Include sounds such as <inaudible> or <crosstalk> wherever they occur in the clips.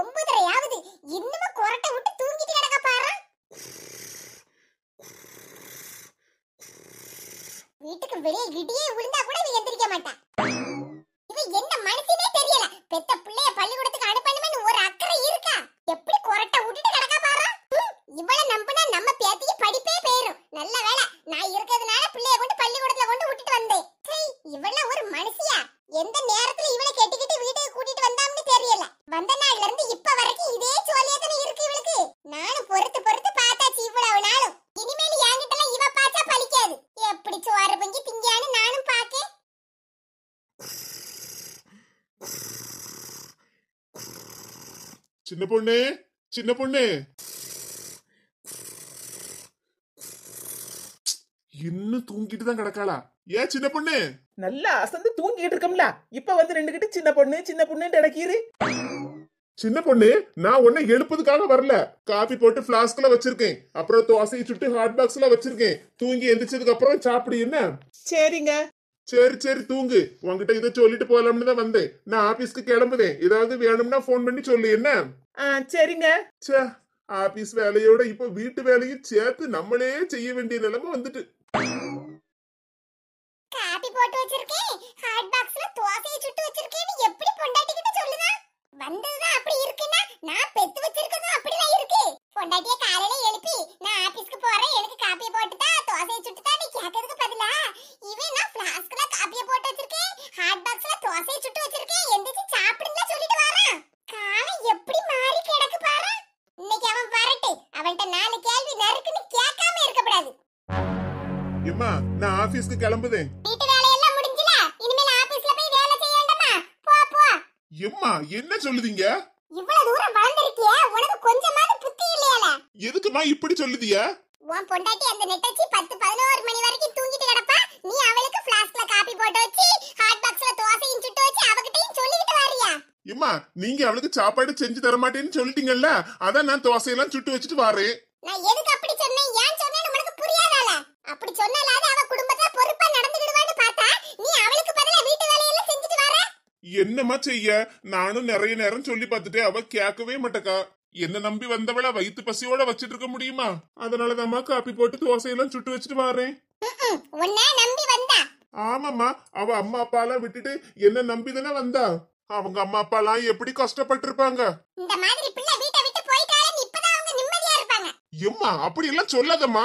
ஒன்பதரையாவது இன்னும் சின்ன பொண்ணு சின்ன பொண்ணு இன்னும் தூங்கிட்டு தான் கிடக்காளா ஏன் சின்ன பொண்ணு நல்லா அசந்து தூங்கிட்டு இருக்கோம்ல இப்ப வந்து ரெண்டு கிட்ட சின்ன பொண்ணு சின்ன பொண்ணுன்னு இடக்கீரு சின்ன பொண்ணு நான் உன்னை எழுப்பதுக்காக வரல காபி போட்டு பிளாஸ்க்ல வச்சிருக்கேன் அப்புறம் தோசையை சுட்டு ஹாட் பாக்ஸ்ல வச்சிருக்கேன் தூங்கி எந்திரிச்சதுக்கு அப்புறம் சாப்பிடு என்ன சரிங்க சரி சரி தூங்கு உங்ககிட்ட இதை சொல்லிட்டு போலாம்னு தான் வந்தேன் நான் ஆபீஸ்க்கு கிளம்புதேன் ஏதாவது வேணும்னா ஃபோன் பண்ணி சொல்லு என்ன ஆ சரிங்க சே ஆபீஸ் வேலையோட இப்ப வீட்டு வேலையும் சேர்த்து நம்மளே செய்ய வேண்டிய நிலைமை வந்துட்டு காபி போட்டு வச்சிருக்கேன் ஹார்ட் பாக்ஸ்ல தோசை சுட்டு வச்சிருக்கேன் எப்படி பொண்டாட்டி எம்மா நான் ஆபீஸ்க்கு கிளம்புதேன் எம்மா என்ன சொல்லுதீங்க இவ்வளவு தூரம் வளர்ந்திருக்கிய உனக்கு கொஞ்சமாவது புத்தி இல்லையால எதுக்குமா இப்படி சொல்லுதிய உன் பொண்டாட்டி அந்த நெட்டச்சி பத்து பதினோரு மணி வரைக்கும் தூங்கிட்டு கிடப்பா நீ அவளுக்கு பிளாஸ்க்ல காபி போட்டு வச்சு ஹாட் பாக்ஸ்ல தோசை சுட்டு வச்சு அவகிட்டயும் சொல்லிட்டு வரியா இம்மா நீங்க அவளுக்கு சாப்பாடு செஞ்சு தர மாட்டேன்னு சொல்லிட்டீங்கல்ல அதான் நான் தோசையெல்லாம் சுட்டு வச்சுட்டு வரேன் நான் எதுக்கு அப்படி சொன்னேன் என்னம்மா செய்ய நானும் நிறைய நேரம் சொல்லி பார்த்துட்டே அவ கேட்கவே மாட்டக்கா என்ன நம்பி வந்தவள வயிற்று பசியோட வச்சிட்டு இருக்க முடியுமா அதனாலதாம்மா காப்பி போட்டு தோசையெல்லாம் சுட்டு வச்சுட்டு வாரேன் ஆமாம்மா அவ அம்மா அப்பாலாம் விட்டுட்டு என்ன நம்பி தானே வந்தா அவங்க அம்மா அப்பாலாம் எப்படி கஷ்டப்பட்டிருப்பாங்க இருப்பாங்க அப்படி எல்லாம் சொல்லாதம்மா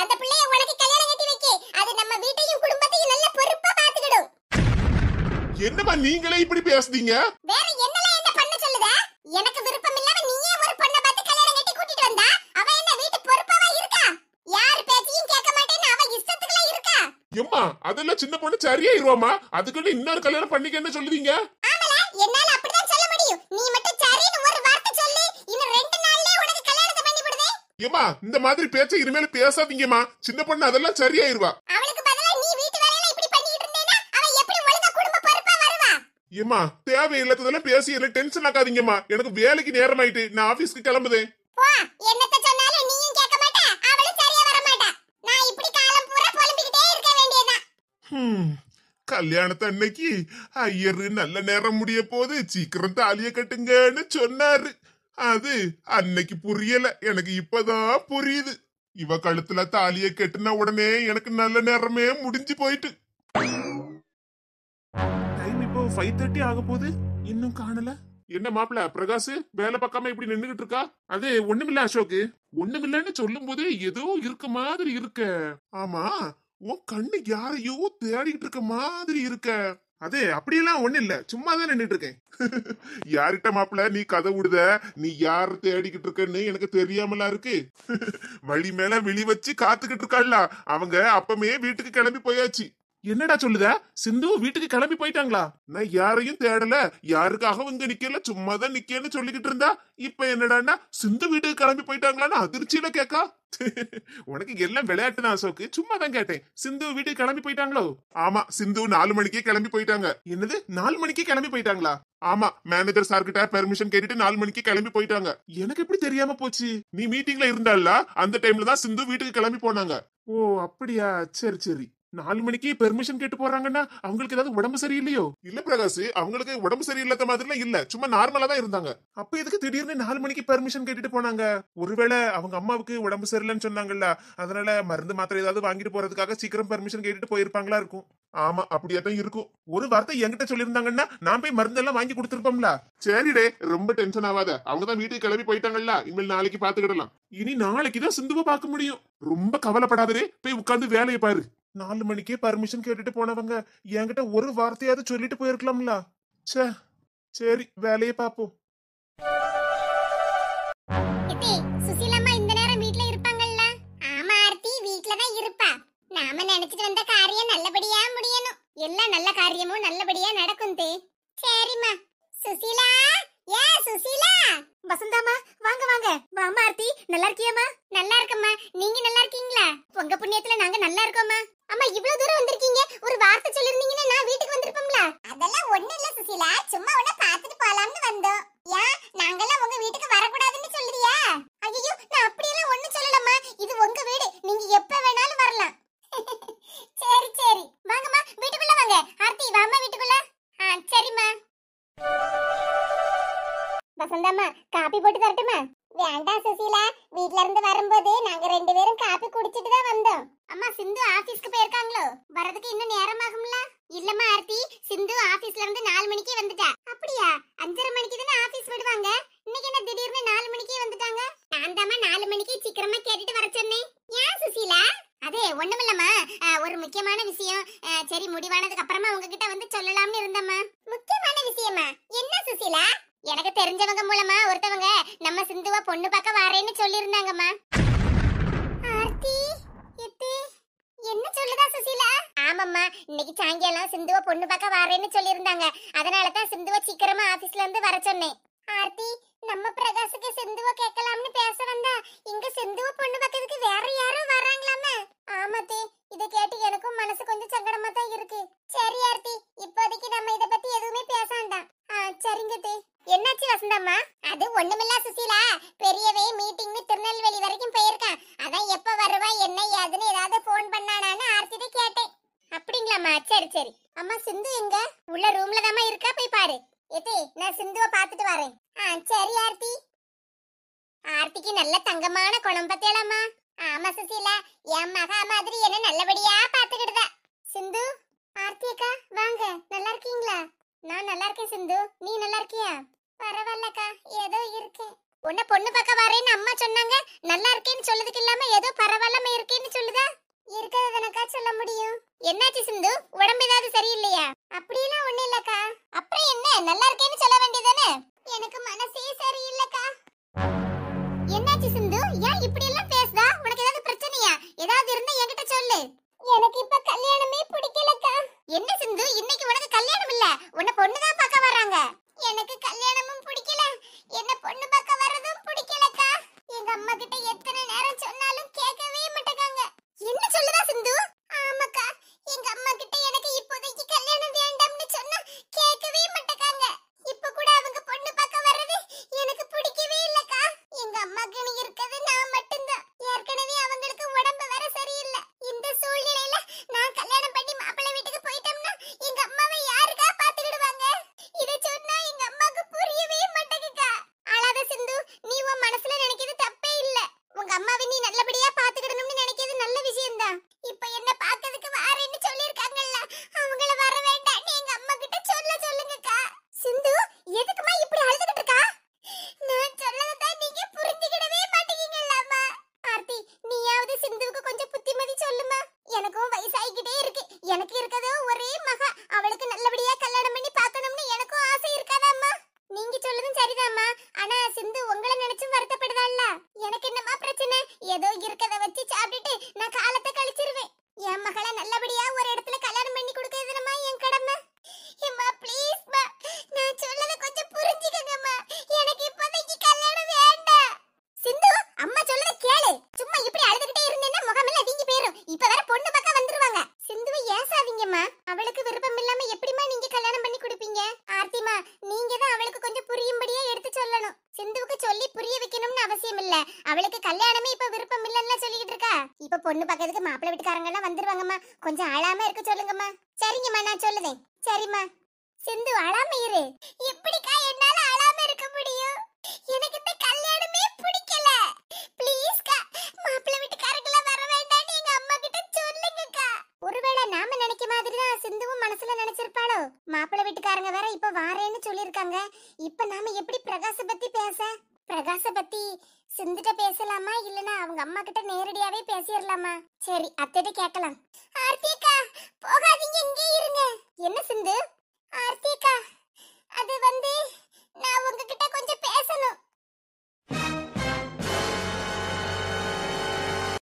அந்த பிள்ளைய உனக்கு கல்யாணம் கட்டி வைக்கி அது நம்ம வீட்டையும் குடும்பத்தையும் நல்ல பொறுப்பா பாத்துக்கிடும் என்னமா நீங்களே இப்படி பேசுறீங்க வேற என்னல என்ன பண்ண சொல்லுதா எனக்கு விருப்பம் இல்லாம நீயே ஒரு பொண்ண பார்த்து கல்யாணம் கட்டி கூட்டிட்டு வந்தா அவ என்ன வீட்டு பொறுப்பாவா இருக்கா யார் பேச்சையும் கேட்க மாட்டேன்னு அவ இஷ்டத்துக்குள்ள இருக்கா எம்மா அதெல்லாம் சின்ன பொண்ணு சரியாயிருவாமா அதுக்குள்ள இன்னொரு கல்யாணம் பண்ணிக்கன்னு சொல்றீங்க ஆமல என்னால ஏமா இந்த மாதிரி பேச்ச இனிமேல் பேசாதீங்கம்மா சின்ன பொண்ணு அதெல்லாம் சரியாயிருவா ஏமா தேவையில்லாததெல்லாம் பேசி இல்ல டென்ஷன் ஆக்காதீங்கம்மா எனக்கு வேலைக்கு நேரம் ஆயிட்டு நான் ஆபீஸ்க்கு கிளம்புதேன் கல்யாணத்தை அன்னைக்கு ஐயரு நல்ல நேரம் முடிய போது சீக்கிரம் தாலிய கட்டுங்கன்னு சொன்னாரு அது அன்னைக்கு புரியல எனக்கு இப்பதான் புரியுது இவ கழுத்துல தாலிய கெட்டின உடனே எனக்கு நல்ல நேரமே முடிஞ்சு போயிட்டு டைம் இப்போ ஃபைவ் தேர்ட்டி ஆக போகுது இன்னும் காணல என்ன மாப்பிள பிரகாஷ் வேலை பார்க்காம இப்படி நின்னுகிட்டு இருக்கா அது ஒண்ணுமில்ல அசோக் ஒண்ணுமில்லன்னு சொல்லும் போதே ஏதோ இருக்க மாதிரி இருக்க ஆமா உன் கண்ணு யாரையோ தேடிக்கிட்டு இருக்க மாதிரி இருக்க அது அப்படியெல்லாம் ஒண்ணு இல்ல சும்மா தான் நின்றுட்டு இருக்கேன் <laughs> யார்கிட்ட மாப்பிள்ள நீ கதை விடுத நீ யார் தேடிக்கிட்டு இருக்கன்னு எனக்கு தெரியாமலா இருக்கு <laughs> வழி மேல விழி வச்சு காத்துக்கிட்டு இருக்காள்ல அவங்க அப்பமே வீட்டுக்கு கிளம்பி போயாச்சு என்னடா சொல்லுத சிந்து வீட்டுக்கு கிளம்பி போயிட்டாங்களா நான் யாரையும் தேடல யாருக்காக இங்க நிக்கல சும்மா தான் நிக்கேன்னு சொல்லிக்கிட்டு இருந்தா இப்ப என்னடான்னா சிந்து வீட்டுக்கு கிளம்பி போயிட்டாங்களான்னு அதிர்ச்சியில கேக்கா உனக்கு எல்லாம் விளையாட்டு அசோக்கு சும்மா தான் கேட்டேன் சிந்து வீட்டுக்கு கிளம்பி போயிட்டாங்களோ ஆமா சிந்து நாலு மணிக்கே கிளம்பி போயிட்டாங்க என்னது நாலு மணிக்கே கிளம்பி போயிட்டாங்களா ஆமா மேனேஜர் சார்கிட்ட பெர்மிஷன் கேட்டுட்டு நாலு மணிக்கு கிளம்பி போயிட்டாங்க எனக்கு எப்படி தெரியாம போச்சு நீ மீட்டிங்ல இருந்தால அந்த டைம்ல தான் சிந்து வீட்டுக்கு கிளம்பி போனாங்க ஓ அப்படியா சரி சரி நாலு மணிக்கு பெர்மிஷன் கேட்டு போறாங்கன்னா அவங்களுக்கு ஏதாவது உடம்பு சரியில்லையோ இல்ல பிரகாஷ் அவங்களுக்கு உடம்பு சரியில்லாத மாதிரிலாம் இல்ல சும்மா நார்மலா தான் இருந்தாங்க அப்ப எதுக்கு திடீர்னு நாலு மணிக்கு பெர்மிஷன் கேட்டுட்டு போனாங்க ஒருவேளை அவங்க அம்மாவுக்கு உடம்பு சரியில்லைன்னு சொன்னாங்கல்ல அதனால மருந்து மாத்திரை ஏதாவது வாங்கிட்டு போறதுக்காக சீக்கிரம் பெர்மிஷன் கேட்டுட்டு போயிருப்பாங்களா இருக்கும் ஆமா அப்படியே தான் இருக்கும் ஒரு வார்த்தை என்கிட்ட சொல்லியிருந்தாங்கன்னா நான் போய் மருந்தெல்லாம் வாங்கி கொடுத்துருப்போம்ல சரிடே ரொம்ப டென்ஷன் ஆகாத அவங்க தான் வீட்டுக்கு கிளம்பி போயிட்டாங்கல்ல இனிமேல் நாளைக்கு பாத்துக்கிடலாம் இனி நாளைக்கு தான் சிந்துவை பார்க்க முடியும் ரொம்ப கவலைப்படாதே போய் உட்காந்து வேலையை பாரு நாலு மணிக்கே பர்மிஷன் கேட்டுட்டு போனவங்க என்கிட்ட ஒரு வார்த்தையாவது சொல்லிட்டு போயிருக்கலாம்ல சே சரி வேலையை பாப்போம் இந்த நேரம் வீட்ல ஆமா ஆர்த்தி நாம நினைச்சிட்டு வந்த காரியம் நல்லபடியா முடியணும் எல்லா நல்ல காரியமும் நல்லபடியா நடக்கும் சரிம்மா சுசிலா சுசிலா வாங்க வாங்க ஆர்த்தி நல்லா நல்லா நீங்க நல்லா இருக்கீங்களா உங்க புண்ணியத்துல நாங்க நல்லா இருக்கோமா வசந்தாமா காபி போட்டு தரட்டுமா வேண்டாம் சுசீலா வீட்ல இருந்து வரும்போது நாங்க ரெண்டு பேரும் காபி குடிச்சிட்டு தான் வந்தோம் அம்மா சிந்து ஆபீஸ்க்கு போயிருக்காங்களோ வரதுக்கு இன்னும் நேரம் ஆகும்ல இல்லம்மா ஆர்த்தி சிந்து ஆபீஸ்ல இருந்து நாலு மணிக்கே வந்துட்டா அப்படியா அஞ்சரை மணிக்கு தானே ஆபீஸ் விடுவாங்க இன்னைக்கு என்ன திடீர்னு நாலு மணிக்கே வந்துட்டாங்க நான் தாமா நாலு மணிக்கு சீக்கிரமா கேட்டுட்டு வர சொன்னேன் ஏன் சுசிலா அதே ஒண்ணுமில்லம்மா ஒரு முக்கியமான விஷயம் சரி முடிவானதுக்கு அப்புறமா உங்ககிட்ட வந்து சொல்லலாம்னு இருந்தம்மா எனக்கு தெரிஞ்சவங்க மூலமா ஒருத்தவங்க நம்ம சிந்துவ பொண்ணு பார்க்க வரேன்னு சொல்லியிருந்தாங்கம்மா ஆர்த்தி என்ன சொல்லுதா சுசிலா ஆமாம்மா இன்னைக்கு சாயங்காலம் சிந்துவ பொண்ணு பார்க்க வரேன்னு சொல்லியிருந்தாங்க அதனால தான் சிந்துவ சீக்கிரமா ஆபீஸ்ல இருந்து வர சொன்னேன் ஆர்த்தி நம்ம பிரகாஷுக்கு சிந்துவ கேட்கலாம்னு பேச வந்தா இங்க சிந்துவ பொண்ணு பக்கத்துக்கு வேற யாரோ வராங்களாமே ஆமாத்தி இதை கேட்டு எனக்கும் மனசு கொஞ்சம் சங்கடமா தான் இருக்கு சரி ஆர்த்தி இப்போதைக்கு நம்ம இத பத்தி எதுவுமே பேச வேண்டாம் சரிங்க தே என்னாச்சு வசந்தம்மா அது ஒண்ணுமில்ல சுசிலா பெரியவே மீட்டிங்னு திருநெல்வேலி வரைக்கும் போயிருக்கான் அதான் எப்ப வருவா என்ன ஏதுன்னு ஏதாவது போன் பண்ணானான்னு ஆர்த்திட்டு கேட்டேன் அப்படிங்களாம்மா சரி சரி அம்மா சிந்து எங்க நல்ல தங்கமான குணம் பத்தியலாமா ஆமா சுசீலா என் மகா மாதிரி என்ன நல்லபடியா பாத்துக்கிடுதா சிந்து ஆர்த்தி அக்கா வாங்க நல்லா இருக்கீங்களா நான் நல்லா இருக்கேன் சிந்து நீ நல்லா இருக்கியா பரவாயில்லக்கா ஏதோ இருக்கேன் உன்ன பொண்ணு பக்கம் வரேன்னு அம்மா சொன்னாங்க நல்லா இருக்கேன்னு சொல்லுதுக்கு இல்லாம ஏதோ பரவாயில்லாம இருக்கேன்னு சொல்லுதா இருக்கிறதுனக்கா சொல்ல முடியும் என்னாச்சு சிந்து உடம்பு ஏதாவது சரியில்லையா அப்படிலாம் ஒண்ணு இல்லக்கா அப்புறம் என்ன நல்லா இருக்கேன்னு சொல்ல வேண்டியதானே எனக்கு மனசே சரியில்லை எனக்கு இருக்கிறது பொண்ணு பாக்கிறதுக்கு மாப்பிள்ளை வீட்டுக்காரங்க எல்லாம் வந்துருவாங்கம்மா கொஞ்சம் அழாம இருக்க சொல்லுங்கம்மா சரிங்கம்மா நான் சொல்லுதேன் சரிம்மா சிந்து அழாம இரு இப்படிக்கா என்னால அழாம இருக்க முடியும் எனக்கு இந்த கல்யாணமே பிடிக்கல ப்ளீஸ்க்கா மாப்பிள்ளை வீட்டுக்காரங்கள வர வேண்டாம்னு எங்க அம்மா கிட்ட சொல்லுங்கக்கா ஒருவேளை நாம நினைக்க மாதிரி தான் சிந்துவும் மனசுல நினைச்சிருப்பாளோ மாப்பிள்ளை வீட்டுக்காரங்க வேற இப்ப வாரேன்னு சொல்லியிருக்காங்க இப்ப நாம எப்படி பிரகாச பத்தி பேச பிரகாச பத்தி சிந்துட்ட பேசலாமா இல்லனா அவங்க அம்மா கிட்ட நேரடியாவே பேசிடலாமா சரி அத்திட்ட கேட்கலாம் ஆர்த்திகா போகாதீங்க இங்கே இருங்க என்ன சிந்து ஆர்த்திகா அது வந்து நான் உங்ககிட்ட கொஞ்சம் பேசணும்